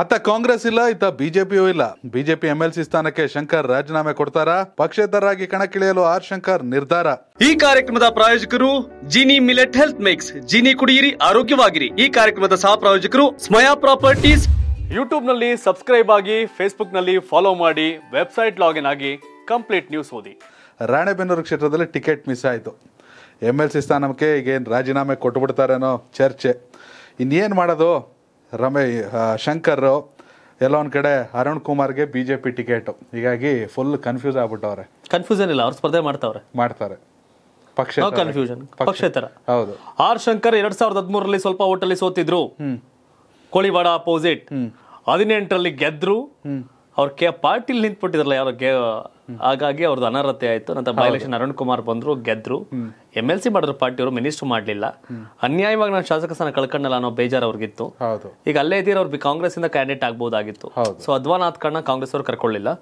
ಅತ್ತ ಕಾಂಗ್ರೆಸ್ ಇಲ್ಲ ಇತ್ತ ಬಿಜೆಪಿಯೂ ಇಲ್ಲ ಬಿಜೆಪಿ ಸಿ ಸ್ಥಾನಕ್ಕೆ ಶಂಕರ್ ರಾಜೀನಾಮೆ ಕೊಡ್ತಾರಾ ಪಕ್ಷೇತರರಾಗಿ ಕಣಕ್ಕಿಳಿಯಲು ಆರ್ ಶಂಕರ್ ನಿರ್ಧಾರ ಈ ಕಾರ್ಯಕ್ರಮದ ಪ್ರಾಯೋಜಕರು Jini millet health mix Jini ಕುಡಿಯಿರಿ ಆರೋಗ್ಯವಾಗಿರಿ ಈ ಕಾರ್ಯಕ್ರಮದ ಸಹ ಪ್ರಾಯೋಜಕರು ಸ್ಮಯಾ ಪ್ರಾಪರ್ಟೀಸ್ ಯೂಟ್ಯೂಬ್ ನಲ್ಲಿ ಸಬ್ಸ್ಕ್ರೈಬ್ ಆಗಿ ಫೇಸ್ಬುಕ್ ನಲ್ಲಿ ಫಾಲೋ ಮಾಡಿ ವೆಬ್ಸೈಟ್ ಲಾಗಿನ್ ಆಗಿ ಕಂಪ್ಲೀಟ್ ನ್ಯೂಸ್ ಓದಿ ರಾಣೆಬೆನ್ನೂರು ಕ್ಷೇತ್ರದಲ್ಲಿ ಟಿಕೆಟ್ ಮಿಸ್ ಆಯಿತು ಎಮ್ ಎಲ್ ಸಿ ಸ್ಥಾನಕ್ಕೆ ಈಗೇನು ರಾಜೀನಾಮೆ ಕೊಟ್ಟು ಚರ್ಚೆ ಇನ್ನೇನು ಮಾಡೋದು ರಮೇಶ್ ಶಂಕರ್ ಎಲ್ಲ ಒಂದು ಕಡೆ ಅರುಣ್ ಕುಮಾರ್ಗೆ ಬಿ ಜೆ ಪಿ ಹೀಗಾಗಿ ಫುಲ್ ಕನ್ಫ್ಯೂಸ್ ಆಗ್ಬಿಟ್ಟವ್ರೆ ಕನ್ಫ್ಯೂಸನ್ ಇಲ್ಲ ಅವ್ರು ಸ್ಪರ್ಧೆ ಮಾಡ್ತಾವ್ರೆ ಮಾಡ್ತಾರೆ ಪಕ್ಷ ಕನ್ಫ್ಯೂಷನ್ ಪಕ್ಷೇತರ ಹೌದು ಆರ್ ಶಂಕರ್ ಎರಡ್ ಸಾವಿರದ ಹದಿಮೂರರಲ್ಲಿ ಸ್ವಲ್ಪ ಓಟಲ್ಲಿ ಸೋತಿದ್ರು ಕೋಳಿವಾಡ ಅಪೋಸಿಟ್ ಹದಿನೆಂಟರಲ್ಲಿ ಗೆದ್ರು ಅವ್ರ ಕೆ ಪಾರ್ಟಿಲಿ ನಿಂತ್ಬಿಟ್ಟಿದ್ರಲ್ಲ ಯಾರೋ ಹಾಗಾಗಿ ಅವ್ರದ್ದು ಅನರ್ಹತೆ ಆಯಿತು ನಂತರ ಬೈಲೆಕ್ಷನ್ ಅರುಣ್ ಕುಮಾರ್ ಬಂದ್ರು ಗೆದ್ರು ಎಮ್ ಎಲ್ ಸಿ ಮಾಡಿದ್ರು ಅವರು ಮಿನಿಸ್ಟರ್ ಮಾಡಲಿಲ್ಲ ಅನ್ಯಾಯವಾಗಿ ನಾನು ಶಾಸಕ ಸ್ಥಾನ ಕಳ್ಕೊಂಡಲ್ಲ ಅನ್ನೋ ಬೇಜಾರ್ ಅವ್ರಿಗಿತ್ತು ಈಗ ಅಲ್ಲೇ ಇದ್ದೀರ ಅವ್ರು ಕಾಂಗ್ರೆಸ್ ಇಂದ ಕ್ಯಾಂಡಿಡೇಟ್ ಆಗ್ಬೋದಾಗಿತ್ತು ಸೊ ಅದ್ವಾನಾಥ್ ಕಣ್ಣ ಕಾಂಗ್ರೆಸ್ ಅವ್ರು ಕರ್ಕೊಳ್ಳಿಲ್ಲ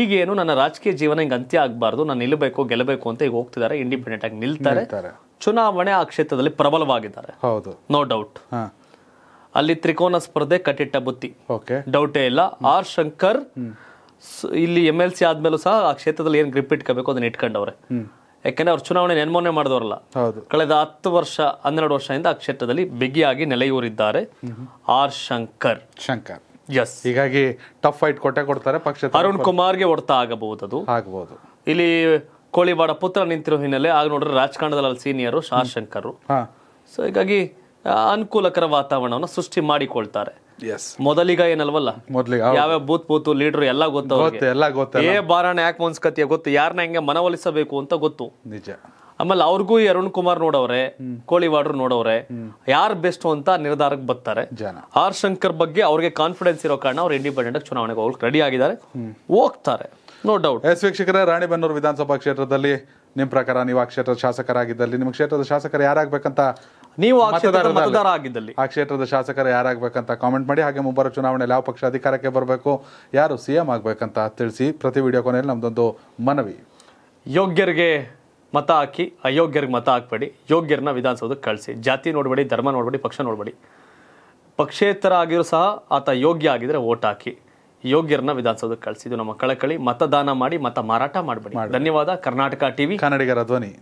ಈಗೇನು ನನ್ನ ರಾಜಕೀಯ ಜೀವನ ಹಿಂಗೆ ಅಂತ್ಯ ಆಗಬಾರ್ದು ನಾನು ನಿಲ್ಲಬೇಕು ಗೆಲ್ಲಬೇಕು ಅಂತ ಈಗ ಹೋಗ್ತಿದ್ದಾರೆ ಇಂಡಿಪೆಂಡೆಂಟ್ ಆಗಿ ನಿಲ್ತಾರೆ ಚುನಾವಣೆ ಆ ಕ್ಷೇತ್ರದಲ್ಲಿ ಪ್ರಬಲವಾಗಿದ್ದಾರೆ ಹೌದು ನೋ ಡೌಟ್ ಅಲ್ಲಿ ತ್ರಿಕೋನ ಸ್ಪರ್ಧೆ ಕಟ್ಟಿಟ್ಟ ಬುತ್ತಿ ಡೌಟೇ ಇಲ್ಲ ಆರ್ ಶಂಕರ್ ಇಲ್ಲಿ ಎಮ್ ಎಲ್ ಸಿ ಆದ್ಮೇಲೂ ಸಹ ಆ ಕ್ಷೇತ್ರದಲ್ಲಿ ಏನು ಗ್ರಿಪ್ ಇಟ್ಕೋಬೇಕು ಅದನ್ನ ಇಟ್ಕೊಂಡವ್ರೆ ಯಾಕೆಂದ್ರೆ ಅವ್ರು ಚುನಾವಣೆ ನೆನ್ಮೊನ್ನೆ ಮಾಡಿದವರಲ್ಲ ಕಳೆದ ಹತ್ತು ವರ್ಷ ಹನ್ನೆರಡು ವರ್ಷದಿಂದ ಆ ಕ್ಷೇತ್ರದಲ್ಲಿ ಬಿಗಿಯಾಗಿ ನೆಲೆಯೂರಿದ್ದಾರೆ ಆರ್ ಶಂಕರ್ ಶಂಕರ್ ಎಸ್ ಹೀಗಾಗಿ ಟಫ್ ಫೈಟ್ ಕೊಟ್ಟೆ ಕೊಡ್ತಾರೆ ಪಕ್ಷ ಅರುಣ್ ಕುಮಾರ್ಗೆ ಹೊಡೆತ ಆಗಬಹುದು ಅದು ಆಗಬಹುದು ಇಲ್ಲಿ ಕೋಳಿವಾಡ ಪುತ್ರ ನಿಂತಿರೋ ಹಿನ್ನೆಲೆ ಆಗ ನೋಡ್ರೆ ರಾಜಕಾರಣದಲ್ಲಿ ಸೀನಿಯರು ಆರ್ ಶಂಕರ್ ಸೊ ಹೀಗಾಗಿ ಅನುಕೂಲಕರ ವಾತಾವರಣವನ್ನು ಸೃಷ್ಟಿ ಮಾಡಿಕೊಳ್ತಾರೆ ಮೊದಲಿಗ ಏನಲ್ವಲ್ಲ ಯಾವ ಬೂತ್ ಬೂತ್ ಲೀಡರ್ ಎಲ್ಲ ಗೊತ್ತು ಏ ಬಾರಣ ಯಾಕೆ ಮನ್ಸ್ಕತಿಯ ಗೊತ್ತು ಯಾರನ್ನ ಹೆಂಗೆ ಮನವೊಲಿಸಬೇಕು ಅಂತ ಗೊತ್ತು ನಿಜ ಆಮೇಲೆ ಅವ್ರಿಗೂ ಈ ಅರುಣ್ ಕುಮಾರ್ ನೋಡವ್ರೆ ಕೋಳಿವಾಡ್ರು ನೋಡವ್ರೆ ಯಾರು ಬೆಸ್ಟ್ ಅಂತ ನಿರ್ಧಾರಕ್ಕೆ ಬರ್ತಾರೆ ಆರ್ ಶಂಕರ್ ಬಗ್ಗೆ ಅವ್ರಿಗೆ ಕಾನ್ಫಿಡೆನ್ಸ್ ಇರೋ ಕಾರಣ ಅವ್ರು ಇಂಡಿಪೆಂಡೆಂಟ್ ಚುನಾವಣೆಗೆ ಹೋಗ್ಲಿಕ್ಕೆ ರೆಡಿ ಆಗಿದ್ದಾರೆ ಹೋಗ್ತಾರೆ ನೋ ಡೌಟ್ ಎಸ್ ವೀಕ್ಷಕರೇ ರಾಣಿಬೆನ್ನೂರು ವಿಧಾನಸಭಾ ಕ್ಷೇತ್ರದಲ್ಲಿ ನಿಮ್ಮ ಪ್ರಕಾರ ನೀವು ಆ ಕ್ಷೇತ್ರದ ಶಾಸಕರಾಗಿದ್ದಲ್ಲಿ ನಿಮ್ಮ ಕ್ಷೇತ್ರದ ಶಾಸಕರು ಯಾರಾಗಬೇಕಂತ ನೀವು ಆ ಮತದಾರ ಆಗಿದ್ದಲ್ಲಿ ಆ ಕ್ಷೇತ್ರದ ಶಾಸಕರು ಯಾರಾಗಬೇಕಂತ ಕಾಮೆಂಟ್ ಮಾಡಿ ಹಾಗೆ ಮುಂಬರುವ ಚುನಾವಣೆಯಲ್ಲಿ ಯಾವ ಪಕ್ಷ ಅಧಿಕಾರಕ್ಕೆ ಬರಬೇಕು ಯಾರು ಸಿ ಎಂ ಆಗಬೇಕಂತ ತಿಳಿಸಿ ಪ್ರತಿ ವಿಡಿಯೋ ಕೊನೆಯಲ್ಲಿ ನಮ್ಮದೊಂದು ಮನವಿ ಯೋಗ್ಯರಿಗೆ ಮತ ಹಾಕಿ ಅಯೋಗ್ಯರಿಗೆ ಮತ ಹಾಕ್ಬೇಡಿ ಯೋಗ್ಯರನ್ನ ವಿಧಾನಸೌಧಕ್ಕೆ ಕಳಿಸಿ ಜಾತಿ ನೋಡಬೇಡಿ ಧರ್ಮ ನೋಡಬೇಡಿ ಪಕ್ಷ ನೋಡಬೇಡಿ ಪಕ್ಷೇತರ ಆಗಿರೋ ಸಹ ಆತ ಯೋಗ್ಯ ಆಗಿದ್ರೆ ಓಟ್ ಹಾಕಿ ಯೋಗ್ಯರನ್ನ ವಿಧಾನಸೌಧಕ್ಕೆ ಕಳಿಸಿ ಇದು ನಮ್ಮ ಕಳಕಳಿ ಮತದಾನ ಮಾಡಿ ಮತ ಮಾರಾಟ ಮಾಡಬೇಡಿ ಧನ್ಯವಾದ ಕರ್ನಾಟಕ ಟಿವಿ ಕನ್ನಡಿಗರ ಧ್ವನಿ